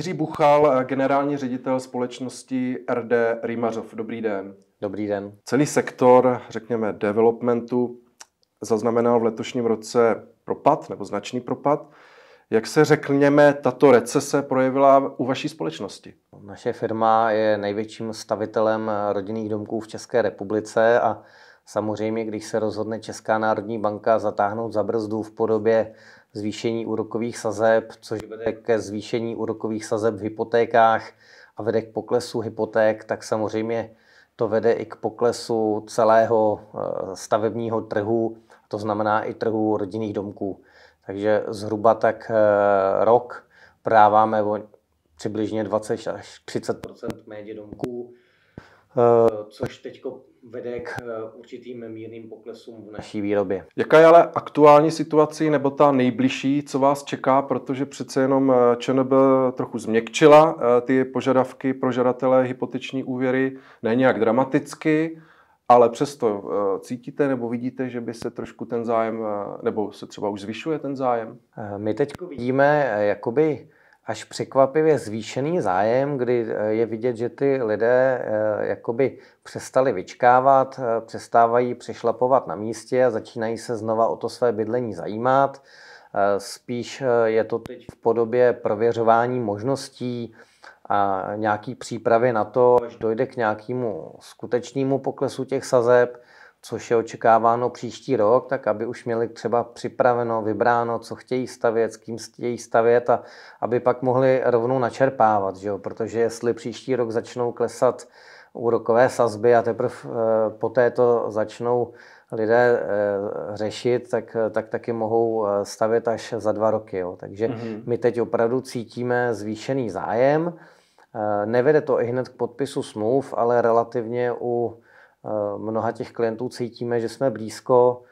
Jiří Buchal, generální ředitel společnosti RD Rýmařov. Dobrý den. Dobrý den. Celý sektor, řekněme, developmentu zaznamenal v letošním roce propad nebo značný propad. Jak se, řekněme, tato recese projevila u vaší společnosti? Naše firma je největším stavitelem rodinných domků v České republice a samozřejmě, když se rozhodne Česká národní banka zatáhnout za brzdu v podobě zvýšení úrokových sazeb, což vede ke zvýšení úrokových sazeb v hypotékách a vede k poklesu hypoték, tak samozřejmě to vede i k poklesu celého eh, stavebního trhu, to znamená i trhu rodinných domků. Takže zhruba tak eh, rok práváme o přibližně 20 až 30 méně domků Eh, což teď vede k eh, určitým mírným poklesům v naší výrobě. Jaká je ale aktuální situace nebo ta nejbližší, co vás čeká, protože přece jenom eh, ČNB trochu změkčila ty požadavky pro žadatele hypoteční úvěry, ne nějak dramaticky, ale přesto cítíte nebo vidíte, že by se trošku ten zájem, nebo se třeba už zvyšuje ten zájem? My teď vidíme jakoby až překvapivě zvýšený zájem, kdy eh, je vidět, že ty lidé eh, jakoby přestali vyčkávat, eh, přestávají přešlapovat na místě a začínají se znova o to své bydlení zajímat. Spíš je to teď v podobě prověřování možností a nějaký přípravy na to, až dojde k nějakému skutečnému poklesu těch sazeb, což je očekáváno příští rok, tak aby už měli třeba připraveno, vybráno, co chtějí stavět, s kým chtějí stavět a aby pak mohli rovnou načerpávat, že jo? protože jestli příští rok začnou klesat úrokové sazby a teprve eh, poté to začnou lidé eh, řešit, tak, tak taky mohou eh, stavět až za dva roky. Jo. Takže mm-hmm. my teď opravdu cítíme zvýšený zájem. Nevede to i hned k podpisu smluv, ale relativně u Eh, mnoha těch klientů cítíme, že jsme blízko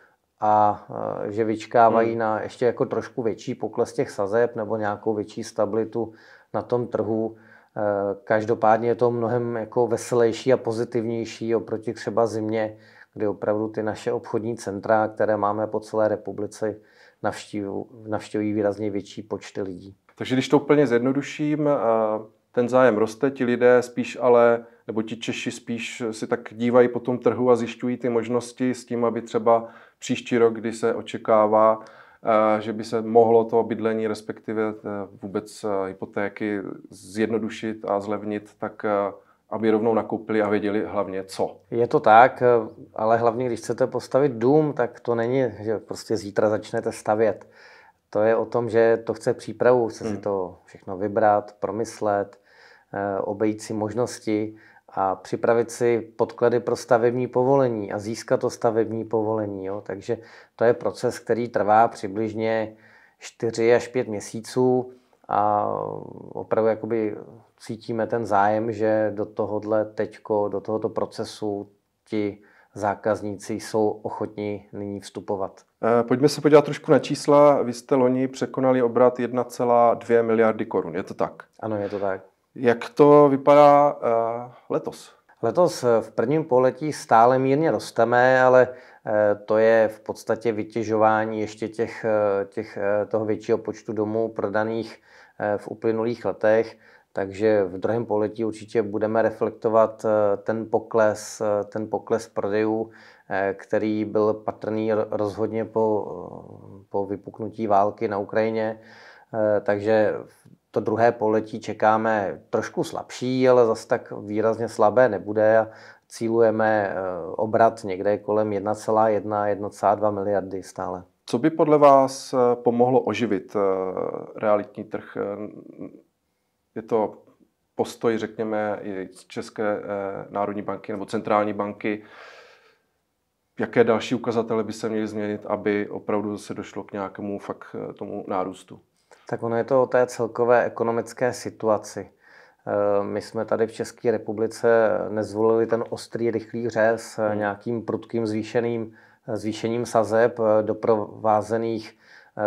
a eh, že vyčkávají hmm. na ještě jako trošku větší pokles těch sazeb nebo nějakou větší stabilitu na tom trhu. Eh, každopádně je to mnohem jako veselější a pozitivnější oproti třeba zimě, kdy opravdu ty naše obchodní centra, které máme po celé republice, navštěvují výrazně větší počty lidí. Takže když to úplně zjednoduším, ten zájem roste, ti lidé spíš ale nebo ti Češi spíš si tak dívají po tom trhu a zjišťují ty možnosti s tím, aby třeba příští rok, kdy se očekává, eh, že by se mohlo to bydlení, respektive eh, vůbec eh, hypotéky zjednodušit a zlevnit, tak aby rovnou nakoupili a věděli hlavně co. Je to tak, ale hlavně když chcete postavit dům, tak to není, že prostě zítra začnete stavět. To je o tom, že to chce přípravu, chce hmm. si to všechno vybrat, promyslet, obejít si možnosti a připravit si podklady pro stavební povolení a získat to stavební povolení. Jo. Takže to je proces, který trvá přibližně 4 až 5 měsíců a opravdu jakoby cítíme ten zájem, že do tohohle teďko, do tohoto procesu ti zákazníci jsou ochotní nyní vstupovat. E, pojďme se podívat trošku na čísla. Vy jste loni překonali obrat 1,2 miliardy korun, je to tak? Ano, je to tak. Jak to vypadá eh, letos? Letos eh, v prvním poletí stále mírně rosteme, ale eh, to je v podstatě vytěžování ještě těch, těch, toho většího počtu domů prodaných v uplynulých letech. Takže v druhém poletí určitě budeme reflektovat ten pokles, ten pokles prodejů, který byl patrný rozhodně po, po vypuknutí války na Ukrajině. Takže to druhé poletí čekáme trošku slabší, ale zase tak výrazně slabé nebude cílujeme eh, obrat někde kolem 1,1, 1,2 miliardy stále. Co by podle vás eh, pomohlo oživit eh, realitní trh? Je to postoj, řekněme, i České národní banky nebo centrální banky, jaké další ukazatele by se měly změnit, aby opravdu se došlo k nějakému fakt tomu nárůstu? Tak ono je to o té celkové ekonomické situaci. Eh, my jsme tady v České republice nezvolili ten ostrý, rychlý řez hmm. nějakým prudkým zvýšeným, eh, zvýšením sazeb eh, doprovázených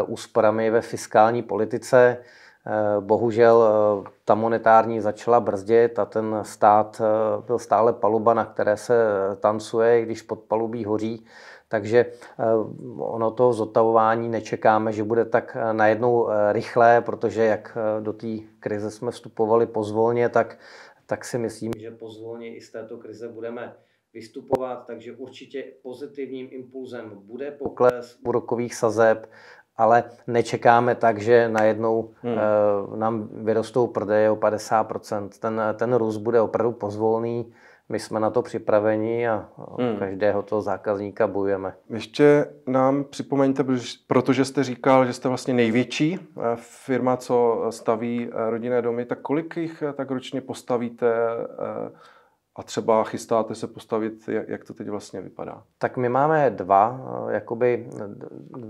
úsporami ve fiskální politice. Bohužel ta monetární začala brzdit a ten stát byl stále paluba, na které se tancuje, když pod palubí hoří. Takže eh, ono to zotavování nečekáme, že bude tak eh, najednou eh, rychlé, protože jak do té krize jsme vstupovali pozvolně, tak, tak si myslím, že pozvolně i z této krize budeme vystupovat, takže určitě pozitivním impulzem bude pokles úrokových sazeb, ale nečekáme tak, že najednou hmm. nám vyrostou prodeje o 50%. Ten, ten růst bude opravdu pozvolný my jsme na to připraveni a hmm. každého toho zákazníka bojujeme. Ještě nám připomeňte, protože jste říkal, že jste vlastně největší eh, firma, co staví eh, rodinné domy, tak kolik jich eh, tak ročně postavíte a třeba chystáte se postavit, jak to teď vlastně vypadá? Tak my máme dva, jakoby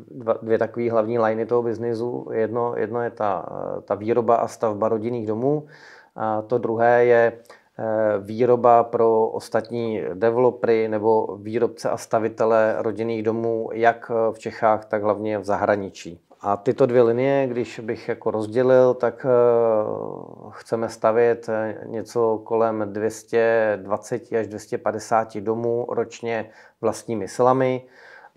dva, dvě takové hlavní liny toho biznisu. Jedno, jedno je ta, ta výroba a stavba rodinných domů, a to druhé je Eh, výroba pro ostatní developery nebo výrobce a stavitele rodinných domů, jak eh, v Čechách, tak hlavně v zahraničí. A tyto dvě linie, když bych jako rozdělil, tak eh, chceme stavět něco kolem 220 až 250 domů ročně vlastními silami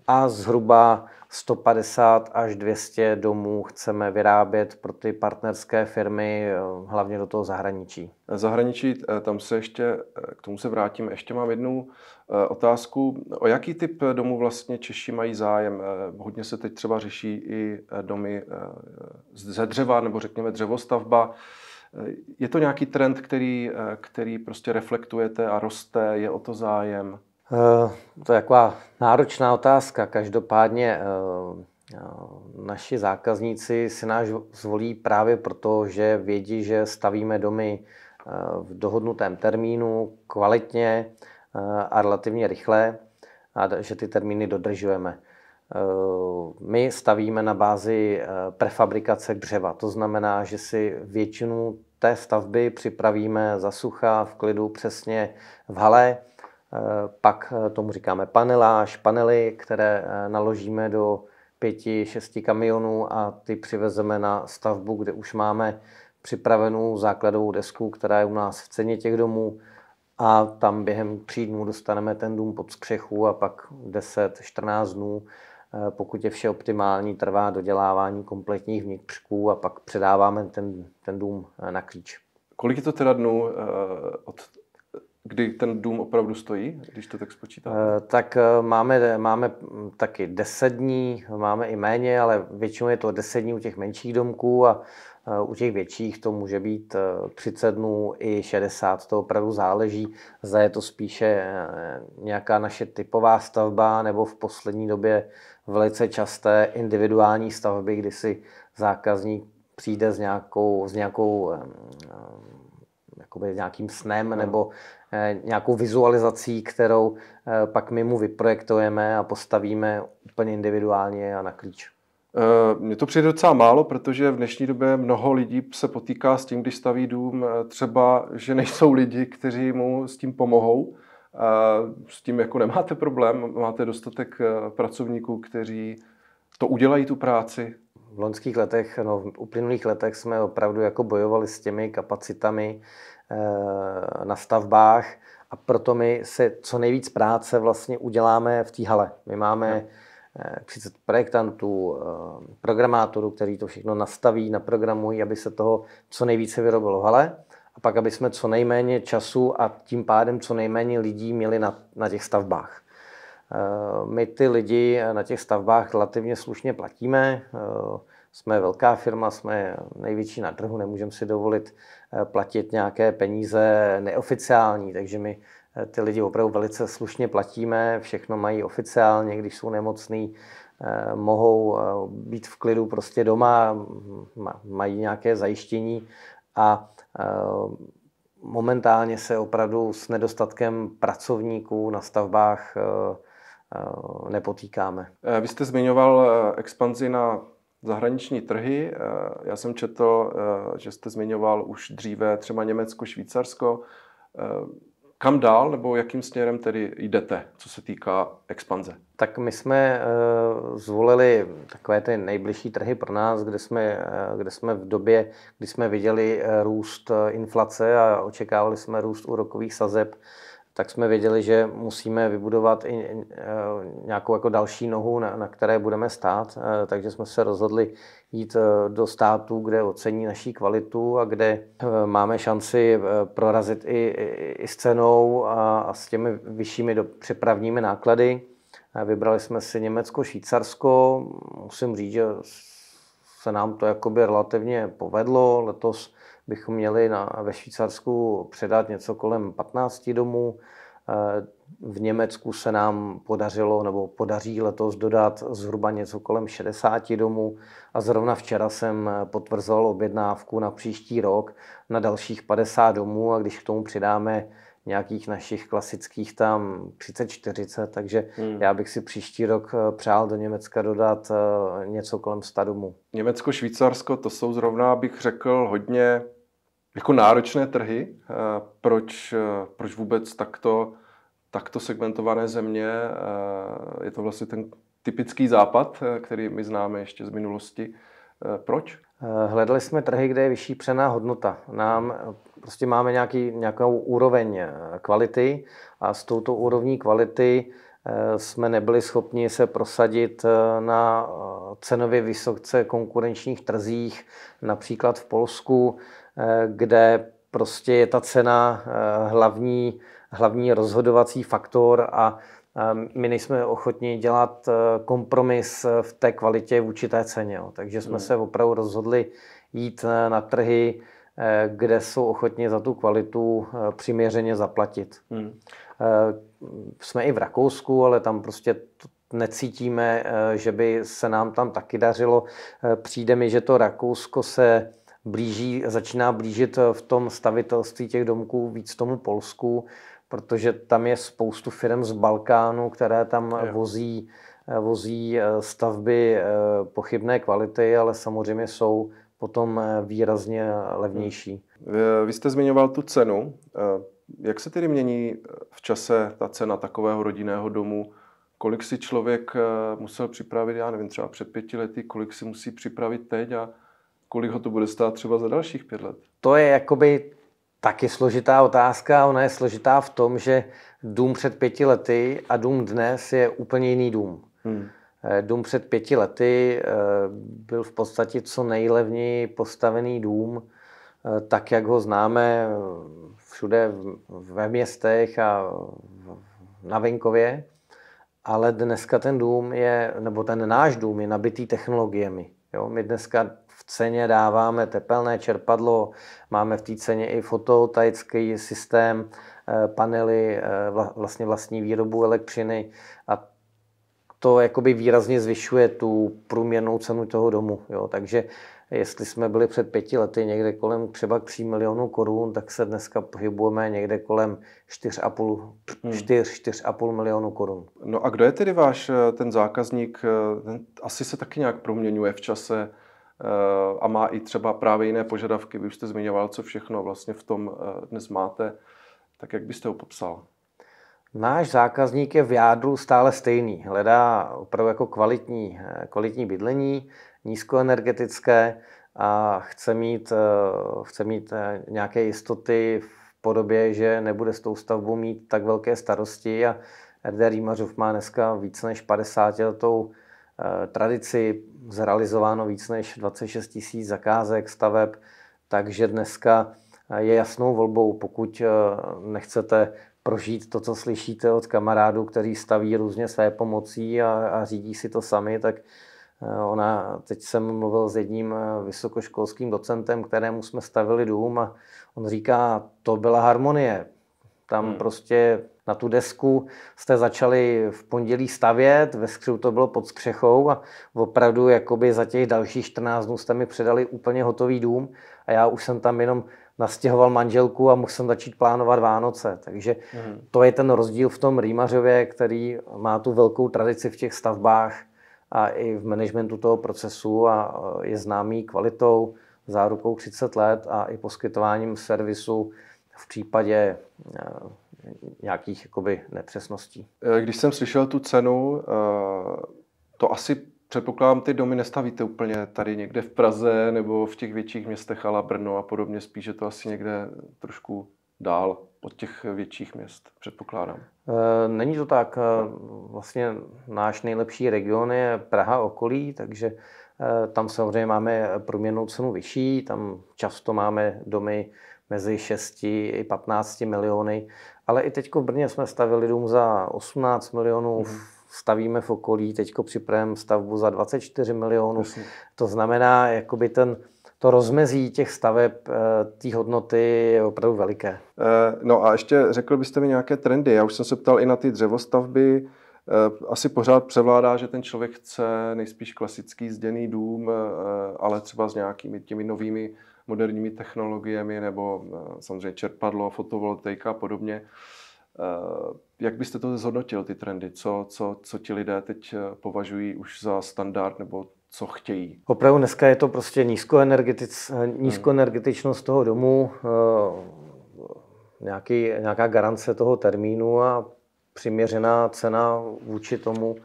a zhruba 150 až 200 domů chceme vyrábět pro ty partnerské firmy, eh, hlavně do toho zahraničí. Zahraničí, eh, tam se ještě, eh, k tomu se vrátím, ještě mám jednu otázku. O jaký typ domů vlastně Češi mají zájem? Hodně se teď třeba řeší i domy ze dřeva, nebo řekněme dřevostavba. Je to nějaký trend, který, který prostě reflektujete a roste, je o to zájem? Eh, to je taková náročná otázka. Každopádně eh, eh, naši zákazníci si náš zvolí právě proto, že vědí, že stavíme domy v dohodnutém termínu, kvalitně a relativně rychle a že ty termíny dodržujeme. My stavíme na bázi prefabrikace dřeva. To znamená, že si většinu té stavby připravíme za sucha, v klidu, přesně v hale Eh, pak eh, tomu říkáme paneláž, panely, které eh, naložíme do pěti, šesti kamionů a ty přivezeme na stavbu, kde už máme připravenou základovou desku, která je u nás v ceně těch domů a tam během tří dnů dostaneme ten dům pod skřechu a pak 10-14 dnů, pokud je vše optimální, trvá dodělávání kompletních vnitřků a pak předáváme ten, ten dům na klíč. Kolik je to teda dnů od, kdy ten dům opravdu stojí, když to tak spočítáme? Eh, tak eh, máme, máme taky 10 dní, máme i méně, ale většinou je to 10 dní u těch menších domků a eh, u těch větších to může být 30 dnů i 60, to opravdu záleží, zda je to spíše nějaká naše typová stavba nebo v poslední době velice časté individuální stavby, kdy si zákazník přijde s nějakou, s nějakou jakoby nějakým snem no. nebo eh, nějakou vizualizací, kterou eh, pak my mu vyprojektujeme a postavíme úplně individuálně a na klíč. Eh, mně to přijde docela málo, protože v dnešní době mnoho lidí se potýká s tím, když staví dům, třeba, že nejsou lidi, kteří mu s tím pomohou. S tím jako nemáte problém, máte dostatek pracovníků, kteří to udělají tu práci, v loňských letech, no v uplynulých letech jsme opravdu jako bojovali s těmi kapacitami eh, na stavbách a proto my se co nejvíc práce vlastně uděláme v té hale. My máme 30 eh, projektantů, eh, programátorů, kteří to všechno nastaví, naprogramují, aby se toho co nejvíce vyrobilo v hale a pak, aby jsme co nejméně času a tím pádem co nejméně lidí měli na, na těch stavbách. Eh, my ty lidi eh, na těch stavbách relativně slušně platíme. Eh, jsme velká firma, jsme největší na trhu, nemůžeme si dovolit platit nějaké peníze neoficiální, takže my ty lidi opravdu velice slušně platíme, všechno mají oficiálně, když jsou nemocný, mohou být v klidu prostě doma, mají nějaké zajištění a momentálně se opravdu s nedostatkem pracovníků na stavbách Eh, nepotýkáme. Eh, vy jste zmiňoval eh, expanzi na zahraniční trhy. Já jsem četl, že jste zmiňoval už dříve třeba Německo, Švýcarsko. Kam dál nebo jakým směrem tedy jdete, co se týká expanze? Tak my jsme zvolili takové ty nejbližší trhy pro nás, kde jsme, kde jsme v době, kdy jsme viděli růst inflace a očekávali jsme růst úrokových sazeb, tak jsme věděli, že musíme vybudovat i eh, nějakou jako další nohu, na, na které budeme stát, eh, takže jsme se rozhodli jít eh, do států, kde ocení naší kvalitu a kde máme šanci prorazit i, i s cenou a, a s těmi vyššími do, přepravními náklady. Vybrali jsme si Německo, Švýcarsko. Musím říct, že se nám to jakoby relativně povedlo. Letos bychom měli na, ve Švýcarsku předat něco kolem 15 domů. Eh, v Německu se nám podařilo nebo podaří letos dodat zhruba něco kolem 60 domů a zrovna včera jsem eh, potvrzoval objednávku na příští rok na dalších 50 domů a když k tomu přidáme nějakých našich klasických tam 30-40, takže hmm. já bych si příští rok eh, přál do Německa dodat něco kolem 100 domů. Německo, Švýcarsko, to jsou zrovna, bych řekl, hodně jako náročné trhy. Eh, proč, eh, proč vůbec takto, takto segmentované země? Eh, je to vlastně ten typický západ, který my známe ještě z minulosti. Proč? Hledali jsme trhy, kde je vyšší přená hodnota. Nám prostě máme nějaký, nějakou úroveň kvality a s touto úrovní kvality jsme nebyli schopni se prosadit na cenově vysokce konkurenčních trzích, například v Polsku, Eh, kde prostě je ta cena eh, hlavní, hlavní rozhodovací faktor a eh, my nejsme ochotni dělat kompromis v té kvalitě v té ceně. Takže jsme hmm. se opravdu rozhodli jít na trhy, kde jsou ochotni za tu kvalitu přiměřeně zaplatit. Hmm. Jsme i v Rakousku, ale tam prostě necítíme, že by se nám tam taky dařilo. Přijde mi, že to Rakousko se blíží, začíná blížit eh, v tom stavitelství těch domků víc tomu Polsku, protože tam je spoustu firm z Balkánu, které tam jo. vozí eh, vozí eh, stavby pochybné kvality, ale samozřejmě jsou potom výrazně levnější. Hmm. Vy jste zmiňoval tu cenu. Jak se tedy mění v čase ta cena takového rodinného domu? Kolik si člověk musel připravit, já nevím, třeba před pěti lety, kolik si musí připravit teď a kolik ho to bude stát třeba za dalších pět let? To je jakoby taky složitá otázka. Ona je složitá v tom, že dům před pěti lety a dům dnes je úplně jiný dům. Hmm. Eh, dům před pěti lety eh, byl v podstatě co nejlevněji postavený dům, eh, tak jak ho známe všude ve městech a na venkově. Ale dneska ten dům je, nebo ten náš dům je nabitý technologiemi. Jo? My dneska v ceně dáváme tepelné čerpadlo, máme v té ceně i fotovoltaický systém, eh, panely, eh, vlastně vlastní výrobu elektřiny a to jakoby výrazně zvyšuje tu průměrnou cenu toho domu. Jo. Takže jestli jsme byli před pěti lety někde kolem třeba 3 milionů korun, tak se dneska pohybujeme někde kolem 4,5, 4, 4,5 milionů korun. No a kdo je tedy váš eh, ten zákazník? Ten asi se taky nějak proměňuje v čase. Eh, a má i třeba právě jiné požadavky. Vy už jste zmiňoval, co všechno vlastně v tom eh, dnes máte. Tak jak byste ho popsal? Náš zákazník je v jádru stále stejný. Hledá opravdu jako kvalitní, eh, kvalitní bydlení, nízkoenergetické a chce mít, chce mít nějaké jistoty v podobě, že nebude s tou stavbou mít tak velké starosti a RD Rýmařov má dneska více než 50 letou Eh, tradici, zrealizováno víc než 26 tisíc zakázek, staveb, takže dneska eh, je jasnou volbou, pokud eh, nechcete prožít to, co slyšíte od kamarádů, kteří staví různě své pomocí a, a řídí si to sami, tak ona, teď jsem mluvil s jedním vysokoškolským docentem, kterému jsme stavili dům a on říká, to byla harmonie. Tam hmm. prostě na tu desku jste začali v pondělí stavět, ve skřivu to bylo pod střechou a opravdu jakoby za těch dalších 14 dnů jste mi předali úplně hotový dům a já už jsem tam jenom nastěhoval manželku a musel jsem začít plánovat Vánoce. Takže mm. to je ten rozdíl v tom Rýmařově, který má tu velkou tradici v těch stavbách a i v managementu toho procesu a e, je známý kvalitou, zárukou 30 let a i poskytováním servisu v případě e, nějakých jakoby, nepřesností. Eh, když jsem slyšel tu cenu, eh, to asi předpokládám, ty domy nestavíte úplně tady někde v Praze nebo v těch větších městech ala Brno a podobně, spíše to asi někde trošku dál od těch větších měst, předpokládám. Eh, není to tak. Vlastně náš nejlepší region je Praha okolí, takže tam samozřejmě máme průměrnou cenu vyšší, tam často máme domy mezi 6 i 15 miliony ale i teď v Brně jsme stavili dům za 18 milionů, mm. stavíme v okolí, teď připravujeme stavbu za 24 milionů. Mm. To znamená, jakoby ten, to rozmezí těch staveb, eh, té hodnoty je opravdu veliké. Eh, no a ještě řekl byste mi nějaké trendy. Já už jsem se ptal i na ty dřevostavby, Eh, asi pořád převládá, že ten člověk chce nejspíš klasický zděný dům, eh, ale třeba s nějakými těmi novými moderními technologiemi nebo eh, samozřejmě čerpadlo, fotovoltaika a podobně. Jak byste to zhodnotil, ty trendy? Co, co, co ti lidé teď považují už za standard nebo co chtějí? Opravdu dneska je to prostě nízkoenergetic, hmm. nízkoenergetičnost toho domu, nějaký, nějaká garance toho termínu a přiměřená cena vůči tomu,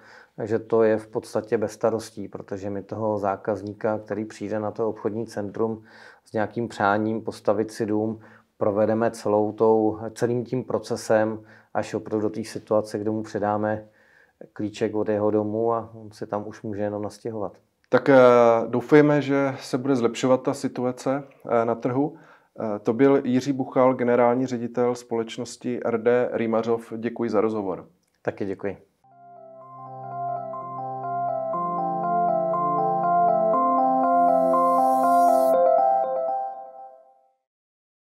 že to je v podstatě bez starostí, protože my toho zákazníka, který přijde na to obchodní centrum s nějakým přáním postavit si dům, provedeme celou tou, celým tím procesem až opravdu do té situace, kde mu předáme klíček od jeho domu a on se tam už může jenom nastěhovat. Tak eh, doufejme, že se bude zlepšovat ta situace eh, na trhu. Eh, to byl Jiří Buchal, generální ředitel společnosti RD Rýmařov. Děkuji za rozhovor. Taky děkuji.